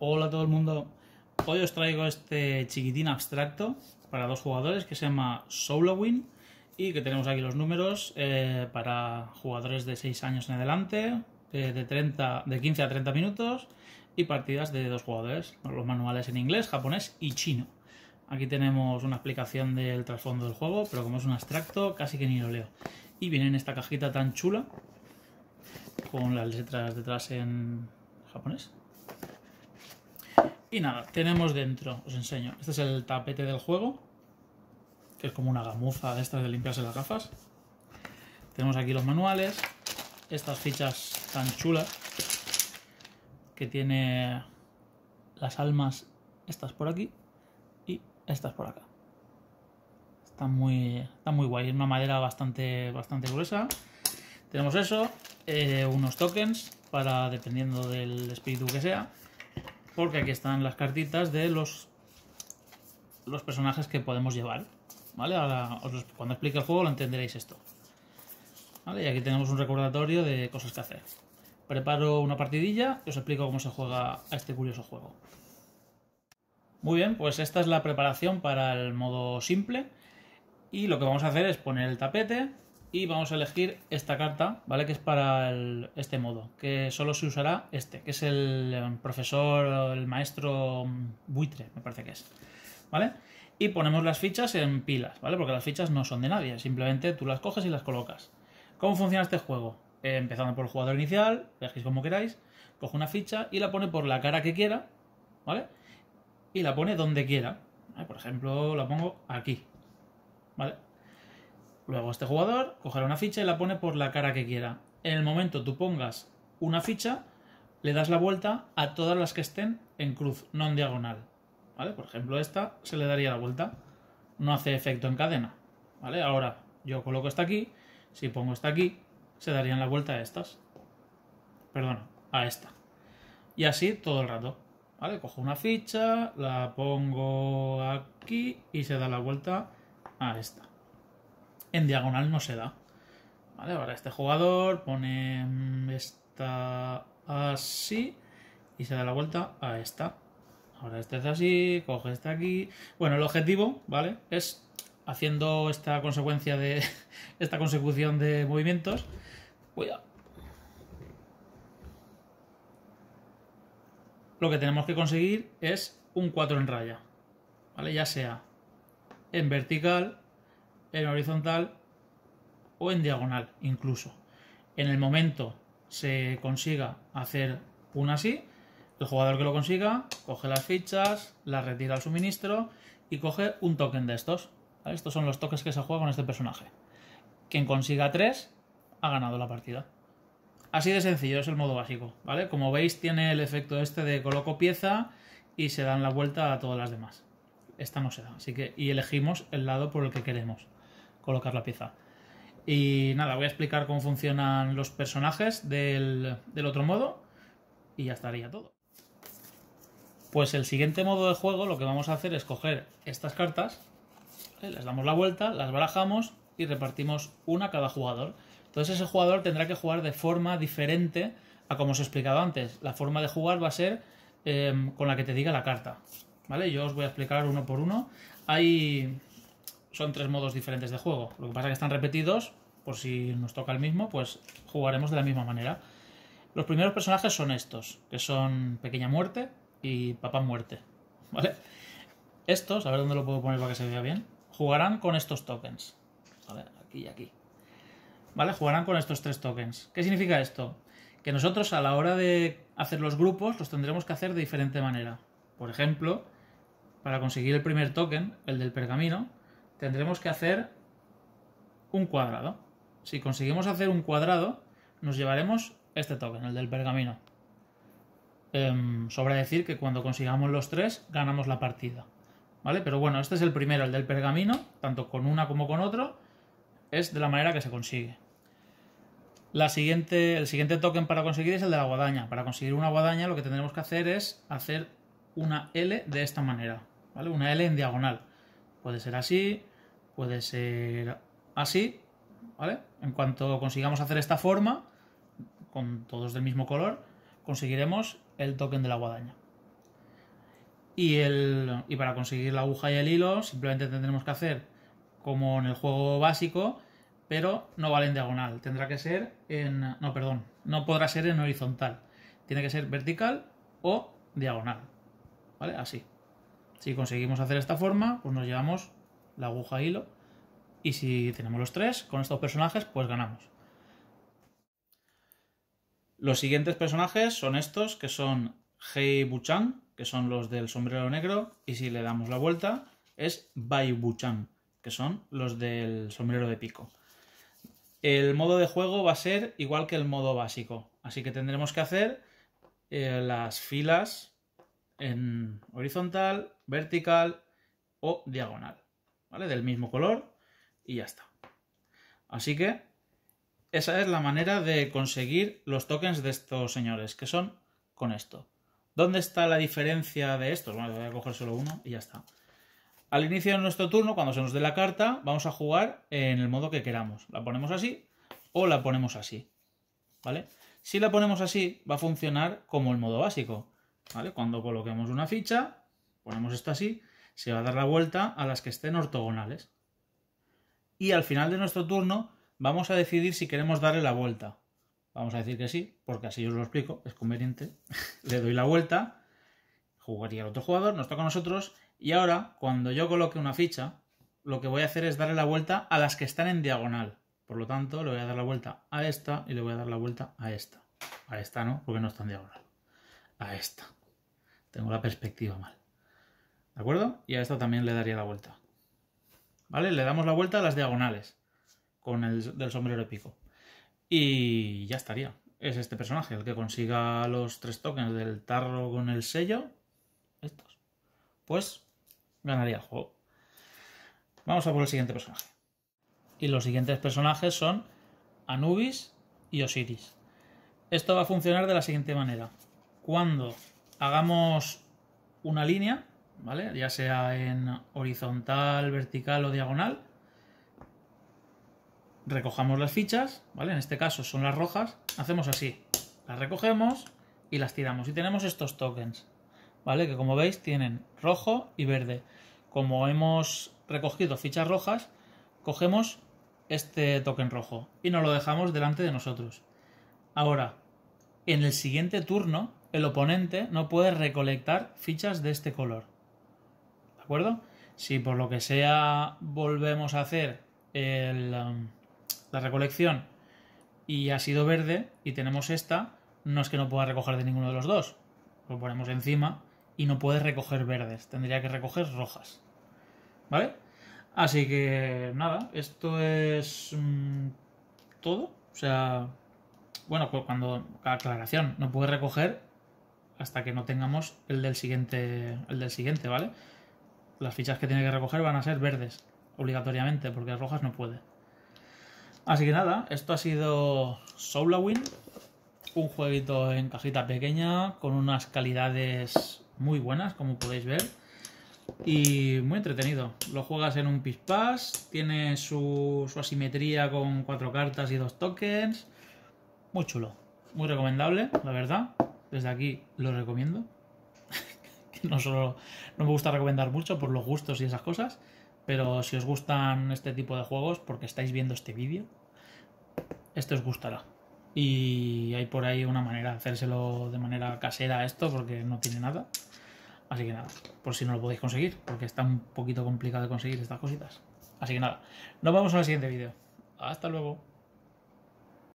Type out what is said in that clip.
Hola a todo el mundo. Hoy os traigo este chiquitín abstracto para dos jugadores que se llama Win y que tenemos aquí los números eh, para jugadores de 6 años en adelante, eh, de, 30, de 15 a 30 minutos y partidas de dos jugadores, los manuales en inglés, japonés y chino. Aquí tenemos una explicación del trasfondo del juego, pero como es un abstracto casi que ni lo leo. Y viene en esta cajita tan chula con las letras detrás en japonés y nada, tenemos dentro, os enseño. Este es el tapete del juego, que es como una gamuza de estas de limpiarse las gafas. Tenemos aquí los manuales, estas fichas tan chulas, que tiene las almas, estas por aquí y estas por acá. Está muy, está muy guay, es una madera bastante, bastante gruesa. Tenemos eso, eh, unos tokens, para dependiendo del espíritu que sea porque aquí están las cartitas de los, los personajes que podemos llevar. ¿Vale? cuando explique el juego lo entenderéis esto. Y aquí tenemos un recordatorio de cosas que hacer. Preparo una partidilla y os explico cómo se juega a este curioso juego. Muy bien, pues esta es la preparación para el modo simple. Y lo que vamos a hacer es poner el tapete, y vamos a elegir esta carta, ¿vale? Que es para este modo, que solo se usará este, que es el em, profesor, el maestro mm, buitre, me parece que es, ¿vale? Y ponemos las fichas en pilas, ¿vale? Porque las fichas no son de nadie, simplemente tú las coges y las colocas. ¿Cómo funciona este juego? Eh, empezando por el jugador inicial, elegís como queráis, coge una ficha y la pone por la cara que quiera, ¿vale? Y la pone donde quiera. Por ejemplo, la pongo aquí, ¿vale? Luego este jugador cogerá una ficha y la pone por la cara que quiera. En el momento tú pongas una ficha, le das la vuelta a todas las que estén en cruz, no en diagonal. ¿Vale? Por ejemplo, esta se le daría la vuelta. No hace efecto en cadena. ¿Vale? Ahora yo coloco esta aquí. Si pongo esta aquí, se darían la vuelta a estas. Perdona, a esta. Y así todo el rato. ¿Vale? Cojo una ficha, la pongo aquí y se da la vuelta a esta en diagonal no se da. Vale, ahora este jugador pone mm, esta así y se da la vuelta a esta. Ahora este es así, coge esta aquí. Bueno, el objetivo, ¿vale? Es haciendo esta consecuencia de. esta consecución de movimientos. Cuidado. Lo que tenemos que conseguir es un 4 en raya. ¿Vale? Ya sea en vertical en horizontal o en diagonal incluso. En el momento se consiga hacer una así, el jugador que lo consiga coge las fichas, las retira al suministro y coge un token de estos. Estos son los toques que se juega con este personaje. Quien consiga tres ha ganado la partida. Así de sencillo, es el modo básico, ¿vale? Como veis tiene el efecto este de coloco pieza y se dan la vuelta a todas las demás. Esta no se da, así que y elegimos el lado por el que queremos colocar la pieza. Y nada, voy a explicar cómo funcionan los personajes del, otro modo y ya estaría todo. Pues el siguiente modo de juego lo que vamos a hacer es coger estas cartas, eh, les damos la vuelta, las barajamos y repartimos una a cada jugador. Entonces ese jugador tendrá que jugar de forma diferente a como os he explicado antes. La forma de jugar va a ser eh, con la que te diga la carta. ¿Vale? Yo os voy a explicar uno por uno. Hay son tres modos diferentes de juego. Lo que pasa es que están repetidos, por si nos toca el mismo, pues jugaremos de la misma manera. Los primeros personajes son estos, que son Pequeña Muerte y Papá Muerte, ¿vale? Estos, a ver dónde lo puedo poner para que se vea bien, jugarán con estos tokens, Aquí y aquí. ¿Vale? Jugarán con estos tres tokens. ¿Qué significa esto? Que nosotros a la hora de hacer los grupos los tendremos que hacer de diferente manera. Por ejemplo, para conseguir el primer token, el del pergamino, tendremos que hacer un cuadrado. Si conseguimos hacer un cuadrado, nos llevaremos este token, el del pergamino. Sobre em, sobra decir que cuando consigamos los tres, ganamos la partida. ¿Vale? Pero bueno, este es el primero, el del pergamino, tanto con una como con otro, es de la manera que se consigue. La siguiente, el siguiente token para conseguir es el de la guadaña. Para conseguir una guadaña lo que tendremos que hacer es hacer una L de esta manera, ¿vale? Una L en diagonal. Puede ser así, puede ser así, ¿vale? En cuanto consigamos hacer esta forma, con todos del mismo color, conseguiremos el token de la guadaña. Y, el, y para conseguir la aguja y el hilo, simplemente tendremos que hacer como en el juego básico, pero no vale en diagonal. Tendrá que ser en. No, perdón. No podrá ser en horizontal. Tiene que ser vertical o diagonal. ¿Vale? Así. Si conseguimos hacer esta forma, pues nos llevamos la aguja hilo. Y si tenemos los tres con estos personajes, pues ganamos. Los siguientes personajes son estos, que son Hei Buchan, que son los del sombrero negro, y si le damos la vuelta, es Bai Buchan, que son los del sombrero de pico. El modo de juego va a ser igual que el modo básico, así que tendremos que hacer eh, las filas en horizontal, vertical o diagonal, ¿vale? Del mismo color y ya está. Así que esa es la manera de conseguir los tokens de estos señores, que son con esto. ¿Dónde está la diferencia de estos? Bueno, voy a coger solo uno y ya está. Al inicio de nuestro turno, cuando se nos dé la carta, vamos a jugar en el modo que queramos. La ponemos así o la ponemos así, ¿vale? Si la ponemos así, va a funcionar como el modo básico. Cuando coloquemos una ficha, ponemos esto así, se va a dar la vuelta a las que estén ortogonales. Y al final de nuestro turno vamos a decidir si queremos darle la vuelta. Vamos a decir que sí, porque así os lo explico, es conveniente. Le doy la vuelta, jugaría el otro jugador, nos toca a nosotros, y ahora cuando yo coloque una ficha, lo que voy a hacer es darle la vuelta a las que están en diagonal. Por lo tanto, le voy a dar la vuelta a esta y le voy a dar la vuelta a esta. A esta no, porque no está en diagonal. A esta. Tengo la perspectiva mal. ¿De acuerdo? Y a esto también le daría la vuelta. ¿Vale? Le damos la vuelta a las diagonales con el del sombrero épico. Y ya estaría. Es este personaje, el que consiga los tres tokens del tarro con el sello. Estos. Pues ganaría el juego. Vamos a por el siguiente personaje. Y los siguientes personajes son Anubis y Osiris. Esto va a funcionar de la siguiente manera. Cuando hagamos una línea, ¿vale? Ya sea en horizontal, vertical o diagonal. Recojamos las fichas, ¿vale? En este caso son las rojas. Hacemos así. Las recogemos y las tiramos. Y tenemos estos tokens, ¿vale? Que como veis tienen rojo y verde. Como hemos recogido fichas rojas, cogemos este token rojo y nos lo dejamos delante de nosotros. Ahora, en el siguiente turno, el oponente no puede recolectar fichas de este color. ¿De acuerdo? Si por lo que sea volvemos a hacer um, la recolección y ha sido verde y tenemos esta, no es que no pueda recoger de ninguno de los dos. Lo ponemos encima y no puede recoger verdes, tendría que recoger rojas. ¿Vale? Así que nada, esto es mm, todo. O sea, bueno, cuando aclaración, no puede recoger hasta que no tengamos el del siguiente, el del siguiente, ¿vale? Las fichas que tiene que recoger van a ser verdes, obligatoriamente, porque las rojas no puede. Así que nada, esto ha sido Soulawin, un jueguito en cajita pequeña, con unas calidades muy buenas, como podéis ver, y muy entretenido. Lo juegas en un pispas, tiene su, su asimetría con cuatro cartas y dos tokens, muy chulo, muy recomendable, la verdad desde aquí lo recomiendo. no no me gusta recomendar mucho por los gustos y esas cosas, pero si os gustan este tipo de juegos porque estáis viendo este vídeo, esto os gustará. Y hay por ahí una manera de hacérselo de manera casera esto porque no tiene nada. Así que nada, por si no lo podéis conseguir, porque está un poquito complicado de conseguir estas cositas. Así que nada, nos vamos al siguiente vídeo. Hasta luego.